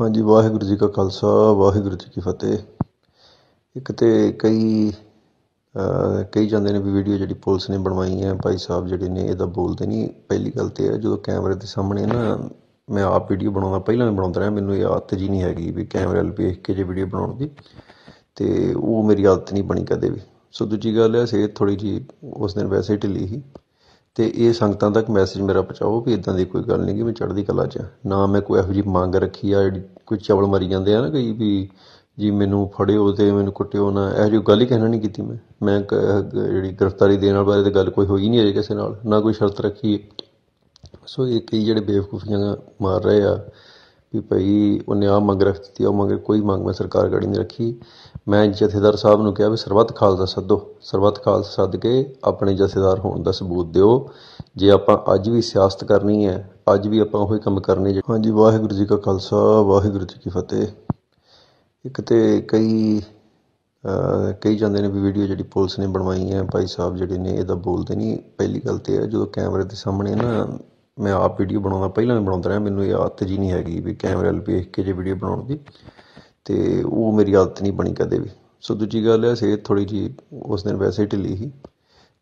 ਹਾਂਜੀ ਵਾਹਿਗੁਰੂ ਜੀ ਕਾ ਖਾਲਸਾ ਵਾਹਿਗੁਰੂ ਜੀ ਕੀ ਫਤਿਹ ਇੱਕ ਤੇ ਕਈ ਕਈ ਜਾਂਦੇ ਨੇ ਵੀ ਵੀਡੀਓ ਜਿਹੜੀ ਪੁਲਿਸ ਨੇ ਬਣਵਾਈ ਹੈ ਭਾਈ ਸਾਹਿਬ ਜਿਹੜੇ ਨੇ ਇਹਦਾ ਬੋਲਦੇ ਨਹੀਂ ਪਹਿਲੀ ਗੱਲ ਤੇ ਹੈ ਜਦੋਂ ਕੈਮਰੇ ਦੇ ਸਾਹਮਣੇ ਨਾ ਮੈਂ ਆਪ ਵੀਡੀਓ ਬਣਾਉਂਦਾ ਪਹਿਲਾਂ ਵੀ ਬਣਾਉਂਦਾ ਰਿਹਾ ਮੈਨੂੰ ਇਹ ਆਦਤ ਜੀ ਨਹੀਂ ਹੈਗੀ ਵੀ ਕੈਮਰੇ ਵੱਲ ਵੇਖ ਕੇ ਜੇ ਵੀਡੀਓ ਬਣਾਉਣ ਦੀ ਤੇ ਉਹ ਮੇਰੀ ਆਦਤ ਨਹੀਂ ਬਣੀ ਕਦੇ ਵੀ ਸੋ ਦੂਜੀ ਗੱਲ ਹੈ ਸਿਹਤ ਥੋੜੀ ਜੀ ਉਸ ਦਿਨ ਵੈਸੇ ਢਿੱਲੀ ਸੀ ਤੇ ਇਹ ਸੰਗਤਾਂ ਤੱਕ ਮੈਸੇਜ ਮੇਰਾ ਪਹੁੰਚਾਓ ਵੀ ਇਦਾਂ ਦੀ ਕੋਈ ਗੱਲ ਨਹੀਂ ਕਿ ਮੈਂ ਚੜ੍ਹਦੀ ਕਲਾ 'ਚ ਨਾ ਮੈਂ ਕੋਈ ਇਹੋ ਜੀ ਮੰਗ ਰੱਖੀ ਆ ਜਿਹੜੀ ਕੋਈ ਚਵਲ ਮਰੀ ਜਾਂਦੇ ਆ ਨਾ ਕਈ ਵੀ ਜੀ ਮੈਨੂੰ ਫੜਿਓ ਤੇ ਮੈਨੂੰ ਕੁੱਟਿਓ ਨਾ ਇਹੋ ਜਿਹੀ ਗੱਲ ਹੀ ਕਹਿਣਾ ਨਹੀਂ ਕੀਤੀ ਮੈਂ ਮੈਂ ਜਿਹੜੀ ਗ੍ਰਿਫਤਾਰੀ ਦੇਣ ਵਾਲੇ ਬਾਰੇ ਤੇ ਗੱਲ ਕੋਈ ਹੋਈ ਨਹੀਂ ਅਜੇ ਕਿਸੇ ਨਾਲ ਨਾ ਕੋਈ ਸ਼ਰਤ ਰੱਖੀ ਸੋ ਇਹ ਕਈ ਜਿਹੜੇ ਬੇਵਕੂਫੀਆਂ ਮਾਰ ਰਹੇ ਆ ਕਿ ਭਈ ਉਹਨੇ ਆ ਮੰਗ ਰੱਖੀ ਉਹ ਮੰਗ ਕੋਈ ਮੰਗ ਮੈਂ ਸਰਕਾਰ ਗੜੀ ਨਹੀਂ ਰੱਖੀ ਮੈਂ ਜਥੇਦਾਰ ਸਾਹਿਬ ਨੂੰ ਕਿਹਾ ਵੀ ਸਰਬੱਤ ਖਾਲਸਾ ਸੱਦੋ ਸਰਬੱਤ ਖਾਲਸਾ ਸੱਦ ਕੇ ਆਪਣੇ ਜਥੇਦਾਰ ਹੋਣ ਦਾ ਸਬੂਤ ਦਿਓ ਜੇ ਆਪਾਂ ਅੱਜ ਵੀ ਸਿਆਸਤ ਕਰਨੀ ਹੈ ਅੱਜ ਵੀ ਆਪਾਂ ਉਹੀ ਕੰਮ ਕਰਨੇ ਜੇ ਹਾਂਜੀ ਵਾਹਿਗੁਰੂ ਜੀ ਕਾ ਖਾਲਸਾ ਵਾਹਿਗੁਰੂ ਜੀ ਕੀ ਫਤਿਹ ਇੱਕ ਤੇ ਕਈ ਕਈ ਜਾਂਦੇ ਨੇ ਵੀ ਵੀਡੀਓ ਜਿਹੜੀ ਪੁਲਿਸ ਨੇ ਬਣਵਾਈ ਹੈ ਭਾਈ ਸਾਹਿਬ ਜਿਹੜੇ ਨੇ ਇਹਦਾ ਬੋਲਦੇ ਨਹੀਂ ਪਹਿਲੀ ਗੱਲ ਤੇ ਹੈ ਜਦੋਂ ਕੈਮਰੇ ਦੇ ਸਾਹਮਣੇ ਨਾ ਮੈਂ ਆਪ ਵੀਡੀਓ ਬਣਾਉਂਦਾ ਪਹਿਲਾਂ ਵੀ ਬਣਾਉਂਦਾ ਰਿਹਾ ਮੈਨੂੰ ਇਹ ਆਦਤ ਜੀ ਨਹੀਂ ਹੈਗੀ ਵੀ ਕੈਮਰੇ ਵੱਲ ਵੇਖ ਕੇ ਜੇ ਵੀਡੀਓ ਬਣਾਉਣ ਦੀ ਤੇ ਉਹ ਮੇਰੀ ਆਦਤ ਨਹੀਂ ਬਣੀ ਕਦੇ ਵੀ ਸੋ ਦੂਜੀ ਗੱਲ ਹੈ ਸਿਹਤ ਥੋੜੀ ਜੀ ਉਸ ਦਿਨ ਵੈਸੇ ਹੀ ਢਿੱਲੀ ਸੀ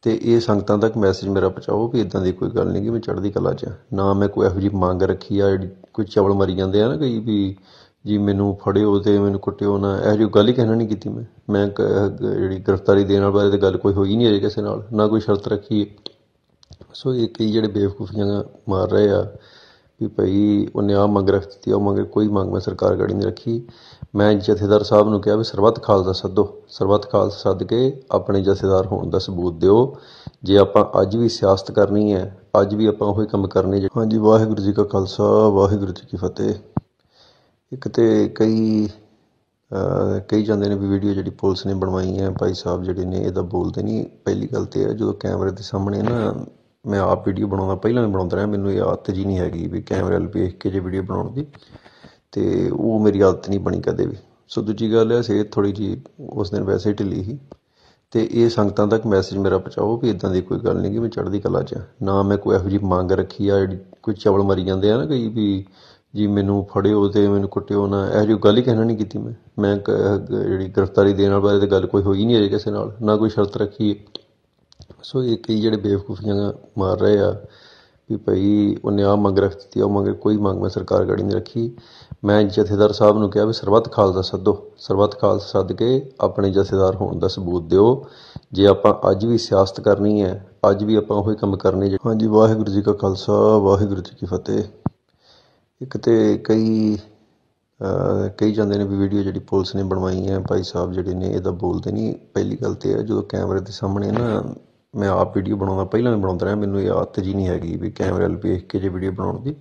ਤੇ ਇਹ ਸੰਗਤਾਂ ਤੱਕ ਮੈਸੇਜ ਮੇਰਾ ਪਹੁੰਚਾਓ ਵੀ ਇਦਾਂ ਦੀ ਕੋਈ ਗੱਲ ਨਹੀਂ ਕਿ ਮੈਂ ਚੜ੍ਹਦੀ ਕਲਾ 'ਚ ਨਾ ਮੈਂ ਕੋਈ ਇਹੋ ਜੀ ਮੰਗ ਰੱਖੀ ਆ ਜਿਹੜੀ ਕੋਈ ਚਵਲ ਮਰੀ ਜਾਂਦੇ ਆ ਨਾ ਕਈ ਵੀ ਜੀ ਮੈਨੂੰ ਫੜਿਓ ਤੇ ਮੈਨੂੰ ਕੁੱਟਿਓ ਨਾ ਇਹੋ ਜਿਹੀ ਗੱਲ ਹੀ ਕਹਿਣਾ ਨਹੀਂ ਕੀਤੀ ਮੈਂ ਮੈਂ ਜਿਹੜੀ ਗ੍ਰਿਫਤਾਰੀ ਦੇਣ ਵਾਲੇ ਬਾਰੇ ਤੇ ਗੱਲ ਕੋਈ ਹੋਈ ਨਹੀਂ ਅਜੇ ਕਿਸੇ ਨਾਲ ਨਾ ਕੋਈ ਸ਼ਰਤ ਰੱਖੀ ਸੋ ਇਹ ਕਈ ਜਿਹੜੇ ਬੇਵਕੂਫੀਆਂ ਮਾਰ ਰਹੇ ਆ ਵੀ ਭਈ ਉਹਨੇ ਆ ਮੰਗ ਰੱਖ ਦਿੱਤੀ ਉਹ ਮੰਗ ਕੋਈ ਮੰਗ ਮੈਂ ਸਰਕਾਰ ਗੜੀ ਨਹੀਂ ਰੱਖੀ ਮੈਂ ਜਥੇਦਾਰ ਸਾਹਿਬ ਨੂੰ ਕਿਹਾ ਵੀ ਸਰਬੱਤ ਖਾਲਸਾ ਸੱਦੋ ਸਰਬੱਤ ਖਾਲਸਾ ਸੱਦ ਕੇ ਆਪਣੇ ਜਥੇਦਾਰ ਹੋਣ ਦਾ ਸਬੂਤ ਦਿਓ ਜੇ ਆਪਾਂ ਅੱਜ ਵੀ ਸਿਆਸਤ ਕਰਨੀ ਹੈ ਅੱਜ ਵੀ ਆਪਾਂ ਉਹੀ ਕੰਮ ਕਰਨੇ ਜੀ ਹਾਂਜੀ ਵਾਹਿਗੁਰੂ ਜੀ ਕਾ ਖਾਲਸਾ ਵਾਹਿਗੁਰੂ ਜੀ ਕੀ ਫਤਿਹ ਇੱਕ ਤੇ ਕਈ ਕਈ ਜਾਂਦੇ ਨੇ ਵੀ ਵੀਡੀਓ ਜਿਹੜੀ ਪੁਲਿਸ ਨੇ ਬਣਵਾਈ ਹੈ ਭਾਈ ਸਾਹਿਬ ਜਿਹੜੇ ਨੇ ਇਹਦਾ ਬੋਲਦੇ ਨਹੀਂ ਪਹਿਲੀ ਗੱਲ ਤੇ ਹੈ ਜਦੋਂ ਕੈਮਰੇ ਦੇ ਸਾਹਮਣੇ ਨਾ ਮੈਂ ਆਪ ਵੀਡੀਓ ਬਣਾਉਂਦਾ ਪਹਿਲਾਂ ਵੀ ਬਣਾਉਂਦਾ ਰਿਹਾ ਮੈਨੂੰ ਇਹ ਆਦਤ ਜੀ ਨਹੀਂ ਹੈਗੀ ਵੀ ਕੈਮਰੇ ਵੱਲ ਵੇਖ ਕੇ ਜੇ ਵੀਡੀਓ ਬਣਾਉਣ ਦੀ ਤੇ ਉਹ ਮੇਰੀ ਆਦਤ ਨਹੀਂ ਬਣੀ ਕਦੇ ਵੀ ਸੋ ਦੂਜੀ ਗੱਲ ਹੈ ਸਿਹਤ ਥੋੜੀ ਜੀ ਉਸ ਦਿਨ ਵੈਸੇ ਹੀ ਢਿੱਲੀ ਸੀ ਤੇ ਇਹ ਸੰਗਤਾਂ ਤੱਕ ਮੈਸੇਜ ਮੇਰਾ ਪਹੁੰਚਾਓ ਵੀ ਇਦਾਂ ਦੀ ਕੋਈ ਗੱਲ ਨਹੀਂ ਕਿ ਮੈਂ ਚੜ੍ਹਦੀ ਕਲਾ 'ਚ ਨਾ ਮੈਂ ਕੋਈ ਇਹੋ ਜੀ ਮੰਗ ਰੱਖੀ ਆ ਜਿਹੜੀ ਕੋਈ ਚਵਲ ਮਰੀ ਜਾਂਦੇ ਆ ਨਾ ਕਈ ਵੀ ਜੀ ਮੈਨੂੰ ਫੜਿਓ ਤੇ ਮੈਨੂੰ ਕੁੱਟਿਓ ਨਾ ਇਹੋ ਜੀ ਗੱਲ ਹੀ ਕਹਿਣਾ ਨਹੀਂ ਕੀਤੀ ਮੈਂ ਮੈਂ ਜਿਹੜੀ ਗ੍ਰਿਫਤਾਰੀ ਦੇਣ ਵਾਲੇ ਬਾਰੇ ਤੇ ਗੱਲ ਕੋਈ ਹੋਈ ਨਹੀਂ ਅਜੇ ਕਿਸੇ ਨਾਲ ਨਾ ਕੋਈ ਸ਼ਰਤ ਰੱਖੀ ਸੋ ਇਹ ਕਈ ਜਿਹੜੇ ਬੇਵਕੂਫੀਆਂ ਮਾਰ ਰਹੇ ਆ ਵੀ ਭਈ ਉਹਨੇ ਆ ਮੰਗ ਰੱਖਤੀ ਉਹ ਮੰਗ ਕੋਈ ਮੰਗ ਮੈਂ ਸਰਕਾਰ ਗੜੀ ਨਹੀਂ ਰੱਖੀ ਮੈਂ ਜਥੇਦਾਰ ਸਾਹਿਬ ਨੂੰ ਕਿਹਾ ਵੀ ਸਰਬੱਤ ਖਾਲਸਾ ਸੱਦੋ ਸਰਬੱਤ ਖਾਲਸਾ ਸੱਦ ਕੇ ਆਪਣੇ ਜਥੇਦਾਰ ਹੋਣ ਦਾ ਸਬੂਤ ਦਿਓ ਜੇ ਆਪਾਂ ਅੱਜ ਵੀ ਸਿਆਸਤ ਕਰਨੀ ਹੈ ਅੱਜ ਵੀ ਆਪਾਂ ਉਹੀ ਕੰਮ ਕਰਨੇ ਜੀ ਹਾਂਜੀ ਵਾਹਿਗੁਰੂ ਜੀ ਕਾ ਖਾਲਸਾ ਵਾਹਿਗੁਰੂ ਜੀ ਕੀ ਫਤਿਹ ਇੱਕ ਤੇ ਕਈ ਕਈ ਜਾਂਦੇ ਨੇ ਵੀ ਵੀਡੀਓ ਜਿਹੜੀ ਪੁਲਿਸ ਨੇ ਬਣਵਾਈ ਹੈ ਭਾਈ ਸਾਹਿਬ ਜਿਹੜੇ ਨੇ ਇਹਦਾ ਬੋਲਦੇ ਨਹੀਂ ਪਹਿਲੀ ਗੱਲ ਤੇ ਹੈ ਜਦੋਂ ਕੈਮਰੇ ਦੇ ਸਾਹਮਣੇ ਨਾ ਮੈਂ ਆਪ ਵੀਡੀਓ ਬਣਾਉਂਦਾ ਪਹਿਲਾਂ ਵੀ ਬਣਾਉਂਦਾ ਰਿਹਾ ਮੈਨੂੰ ਇਹ ਆਦਤ ਜੀ ਨਹੀਂ ਹੈਗੀ ਵੀ ਕੈਮਰੇ ਵੱਲ ਵੇਖ ਕੇ ਜੇ ਵੀਡੀਓ ਬਣਾਉਣ ਦੀ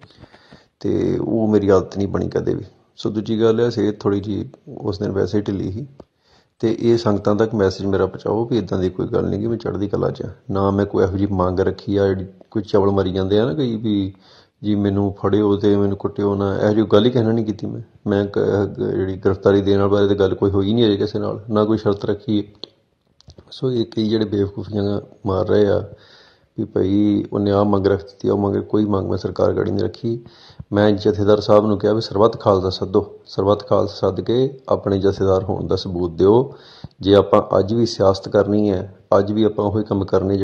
ਤੇ ਉਹ ਮੇਰੀ ਆਦਤ ਨਹੀਂ ਬਣੀ ਕਦੇ ਵੀ ਸੋ ਦੂਜੀ ਗੱਲ ਹੈ ਸਿਹਤ ਥੋੜੀ ਜੀ ਉਸ ਦਿਨ ਵੈਸੇ ਹੀ ਢਿੱਲੀ ਸੀ ਤੇ ਇਹ ਸੰਗਤਾਂ ਤੱਕ ਮੈਸੇਜ ਮੇਰਾ ਪਹੁੰਚਾਓ ਵੀ ਇਦਾਂ ਦੀ ਕੋਈ ਗੱਲ ਨਹੀਂ ਕਿ ਮੈਂ ਚੜ੍ਹਦੀ ਕਲਾ 'ਚ ਨਾ ਮੈਂ ਕੋਈ ਇਹੋ ਜੀ ਮੰਗ ਰੱਖੀ ਆ ਜਿਹੜੀ ਕੋਈ ਚਵਲ ਮਰੀ ਜਾਂਦੇ ਆ ਨਾ ਕਈ ਵੀ ਜੀ ਮੈਨੂੰ ਫੜਿਓ ਤੇ ਮੈਨੂੰ ਕੁੱਟਿਓ ਨਾ ਇਹੋ ਜਿਹੀ ਗੱਲ ਹੀ ਕਹਿਣਾ ਨਹੀਂ ਕੀਤੀ ਮੈਂ ਮੈਂ ਜਿਹੜੀ ਗ੍ਰਿਫਤਾਰੀ ਦੇਣ ਵਾਲੇ ਬਾਰੇ ਤੇ ਗੱਲ ਕੋਈ ਹੋਈ ਨਹੀਂ ਅਜੇ ਕਿਸੇ ਨਾਲ ਨਾ ਕੋਈ ਸ਼ਰਤ ਰੱਖੀ ਸੋ ਇਹ ਕਈ ਜਿਹੜੇ ਬੇਵਕੂਫੀਆਂ ਮਾਰ ਰਹੇ ਆ ਵੀ ਭਈ ਉਹਨੇ ਆ ਮੰਗ ਰੱਖਤੀ ਉਹ ਮੰਗ ਕੋਈ ਮੰਗ ਮੈਂ ਸਰਕਾਰ ਗੜੀ ਨਹੀਂ ਰੱਖੀ ਮੈਂ ਜਥੇਦਾਰ ਸਾਹਿਬ ਨੂੰ ਕਿਹਾ ਵੀ ਸਰਬੱਤ ਖਾਲਸਾ ਸੱਦੋ ਸਰਬੱਤ ਖਾਲਸਾ ਸੱਦ ਕੇ ਆਪਣੇ ਜਥੇਦਾਰ ਹੋਣ ਦਾ ਸਬੂਤ ਦਿਓ ਜੇ ਆਪਾਂ ਅੱਜ ਵੀ ਸਿਆਸਤ ਕਰਨੀ ਹੈ ਅੱਜ ਵੀ ਆਪਾਂ ਉਹੀ ਕੰਮ ਕਰਨੇ